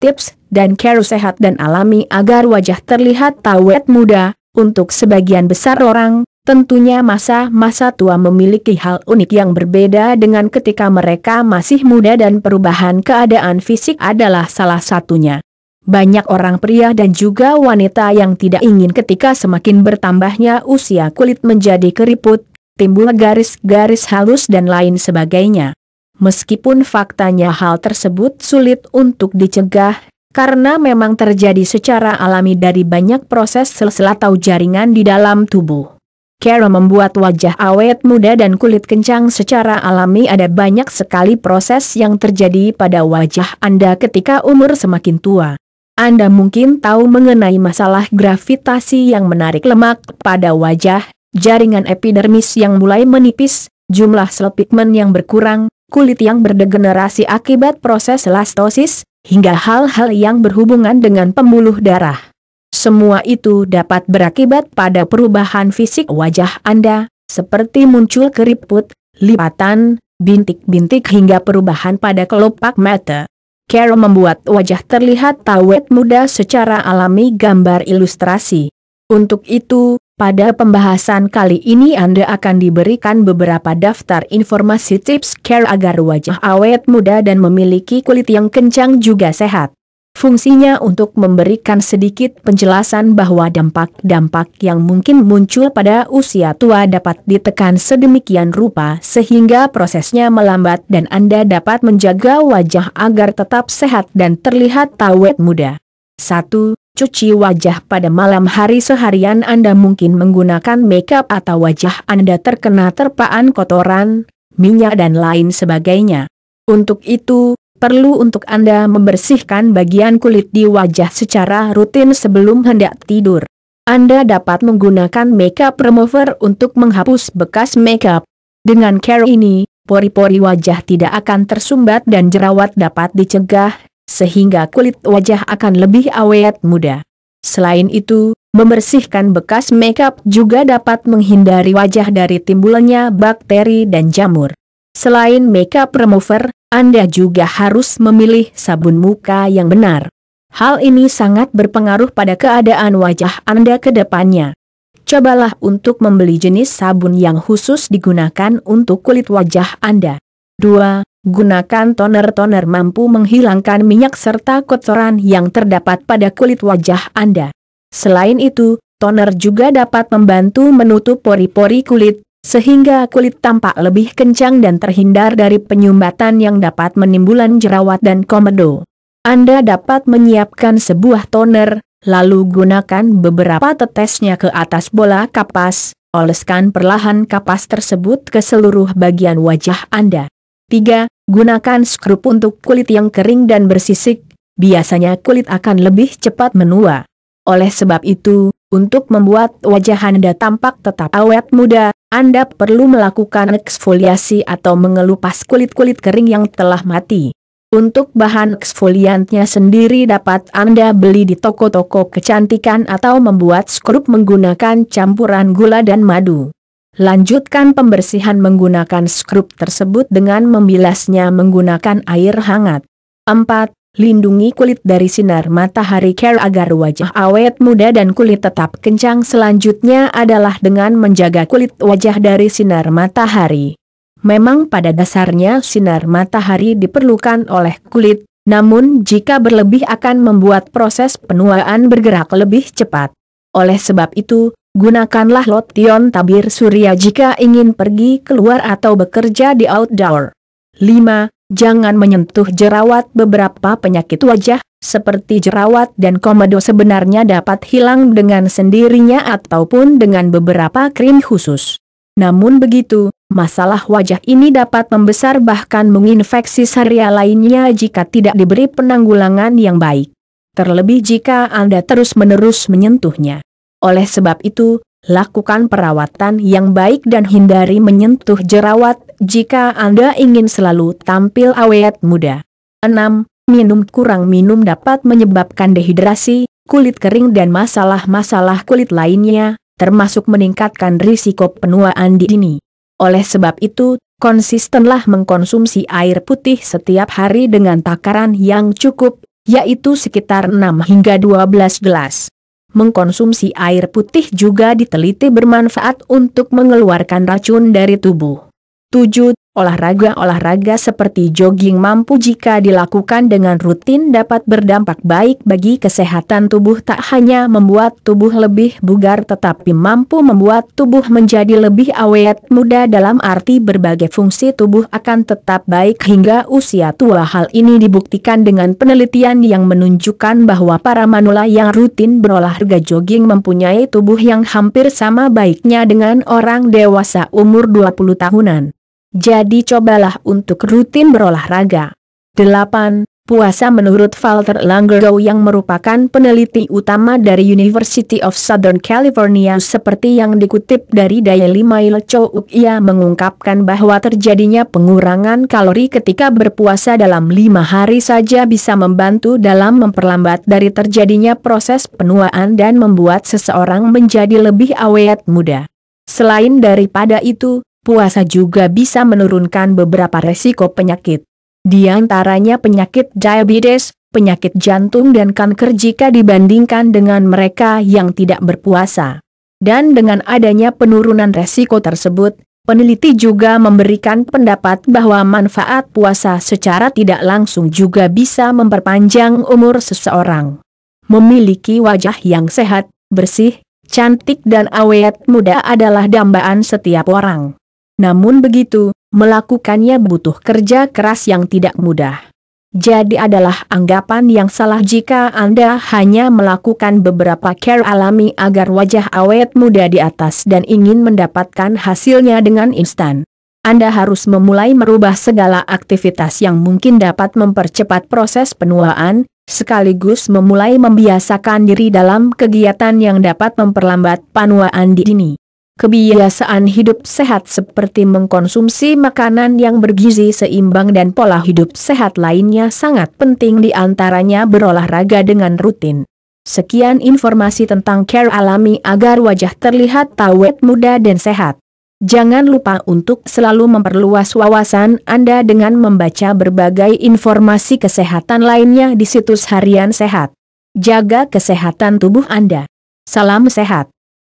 tips dan care sehat dan alami agar wajah terlihat tawet muda, untuk sebagian besar orang, tentunya masa-masa tua memiliki hal unik yang berbeda dengan ketika mereka masih muda dan perubahan keadaan fisik adalah salah satunya. Banyak orang pria dan juga wanita yang tidak ingin ketika semakin bertambahnya usia kulit menjadi keriput, timbul garis-garis halus dan lain sebagainya. Meskipun faktanya hal tersebut sulit untuk dicegah, karena memang terjadi secara alami dari banyak proses sel-sel atau jaringan di dalam tubuh. Cara membuat wajah awet muda dan kulit kencang secara alami ada banyak sekali proses yang terjadi pada wajah Anda ketika umur semakin tua. Anda mungkin tahu mengenai masalah gravitasi yang menarik lemak pada wajah, jaringan epidermis yang mulai menipis, jumlah sel pigmen yang berkurang, kulit yang berdegenerasi akibat proses elastosis hingga hal-hal yang berhubungan dengan pembuluh darah. Semua itu dapat berakibat pada perubahan fisik wajah Anda, seperti muncul keriput, lipatan, bintik-bintik hingga perubahan pada kelopak mata. Carol membuat wajah terlihat tawet muda secara alami gambar ilustrasi. Untuk itu, pada pembahasan kali ini Anda akan diberikan beberapa daftar informasi tips care agar wajah awet muda dan memiliki kulit yang kencang juga sehat. Fungsinya untuk memberikan sedikit penjelasan bahwa dampak-dampak yang mungkin muncul pada usia tua dapat ditekan sedemikian rupa sehingga prosesnya melambat dan Anda dapat menjaga wajah agar tetap sehat dan terlihat awet muda. 1 cuci wajah pada malam hari seharian Anda mungkin menggunakan makeup atau wajah Anda terkena terpaan kotoran, minyak dan lain sebagainya. Untuk itu, perlu untuk Anda membersihkan bagian kulit di wajah secara rutin sebelum hendak tidur. Anda dapat menggunakan makeup remover untuk menghapus bekas makeup. Dengan care ini, pori-pori wajah tidak akan tersumbat dan jerawat dapat dicegah, sehingga kulit wajah akan lebih awet muda. Selain itu, membersihkan bekas makeup juga dapat menghindari wajah dari timbulnya bakteri dan jamur. Selain makeup remover, Anda juga harus memilih sabun muka yang benar. Hal ini sangat berpengaruh pada keadaan wajah Anda ke depannya. Cobalah untuk membeli jenis sabun yang khusus digunakan untuk kulit wajah Anda. 2. Gunakan toner-toner mampu menghilangkan minyak serta kotoran yang terdapat pada kulit wajah Anda. Selain itu, toner juga dapat membantu menutup pori-pori kulit, sehingga kulit tampak lebih kencang dan terhindar dari penyumbatan yang dapat menimbulkan jerawat dan komedo. Anda dapat menyiapkan sebuah toner, lalu gunakan beberapa tetesnya ke atas bola kapas, oleskan perlahan kapas tersebut ke seluruh bagian wajah Anda. 3. Gunakan skrup untuk kulit yang kering dan bersisik, biasanya kulit akan lebih cepat menua. Oleh sebab itu, untuk membuat wajah Anda tampak tetap awet muda, Anda perlu melakukan eksfoliasi atau mengelupas kulit-kulit kering yang telah mati. Untuk bahan eksfoliantnya sendiri dapat Anda beli di toko-toko kecantikan atau membuat skrup menggunakan campuran gula dan madu. Lanjutkan pembersihan menggunakan skrup tersebut dengan membilasnya menggunakan air hangat. 4. Lindungi kulit dari sinar matahari care agar wajah awet muda dan kulit tetap kencang selanjutnya adalah dengan menjaga kulit wajah dari sinar matahari. Memang pada dasarnya sinar matahari diperlukan oleh kulit, namun jika berlebih akan membuat proses penuaan bergerak lebih cepat. Oleh sebab itu, Gunakanlah lotion tabir surya jika ingin pergi keluar atau bekerja di outdoor. 5. Jangan menyentuh jerawat beberapa penyakit wajah, seperti jerawat dan komedo sebenarnya dapat hilang dengan sendirinya ataupun dengan beberapa krim khusus. Namun begitu, masalah wajah ini dapat membesar bahkan menginfeksi saria lainnya jika tidak diberi penanggulangan yang baik. Terlebih jika Anda terus-menerus menyentuhnya. Oleh sebab itu, lakukan perawatan yang baik dan hindari menyentuh jerawat jika Anda ingin selalu tampil awet muda. 6. Minum kurang minum dapat menyebabkan dehidrasi, kulit kering dan masalah-masalah kulit lainnya, termasuk meningkatkan risiko penuaan dini. Oleh sebab itu, konsistenlah mengkonsumsi air putih setiap hari dengan takaran yang cukup, yaitu sekitar 6 hingga 12 gelas mengkonsumsi air putih juga diteliti bermanfaat untuk mengeluarkan racun dari tubuh. 7. Olahraga-olahraga seperti jogging mampu jika dilakukan dengan rutin dapat berdampak baik bagi kesehatan tubuh tak hanya membuat tubuh lebih bugar tetapi mampu membuat tubuh menjadi lebih awet muda dalam arti berbagai fungsi tubuh akan tetap baik hingga usia tua. Hal ini dibuktikan dengan penelitian yang menunjukkan bahwa para manula yang rutin berolahraga jogging mempunyai tubuh yang hampir sama baiknya dengan orang dewasa umur 20 tahunan. Jadi cobalah untuk rutin berolahraga. 8. Puasa menurut Walter Langergow yang merupakan peneliti utama dari University of Southern California seperti yang dikutip dari Daily Mail Chouk ia mengungkapkan bahwa terjadinya pengurangan kalori ketika berpuasa dalam lima hari saja bisa membantu dalam memperlambat dari terjadinya proses penuaan dan membuat seseorang menjadi lebih awet muda. Selain daripada itu, puasa juga bisa menurunkan beberapa resiko penyakit. Di antaranya penyakit diabetes, penyakit jantung dan kanker jika dibandingkan dengan mereka yang tidak berpuasa. Dan dengan adanya penurunan resiko tersebut, peneliti juga memberikan pendapat bahwa manfaat puasa secara tidak langsung juga bisa memperpanjang umur seseorang. Memiliki wajah yang sehat, bersih, cantik dan awet muda adalah dambaan setiap orang. Namun begitu, melakukannya butuh kerja keras yang tidak mudah. Jadi adalah anggapan yang salah jika Anda hanya melakukan beberapa care alami agar wajah awet muda di atas dan ingin mendapatkan hasilnya dengan instan. Anda harus memulai merubah segala aktivitas yang mungkin dapat mempercepat proses penuaan, sekaligus memulai membiasakan diri dalam kegiatan yang dapat memperlambat penuaan di dini. Kebiasaan hidup sehat seperti mengkonsumsi makanan yang bergizi seimbang dan pola hidup sehat lainnya sangat penting di antaranya berolahraga dengan rutin. Sekian informasi tentang care alami agar wajah terlihat tawet muda dan sehat. Jangan lupa untuk selalu memperluas wawasan Anda dengan membaca berbagai informasi kesehatan lainnya di situs harian sehat. Jaga kesehatan tubuh Anda. Salam sehat.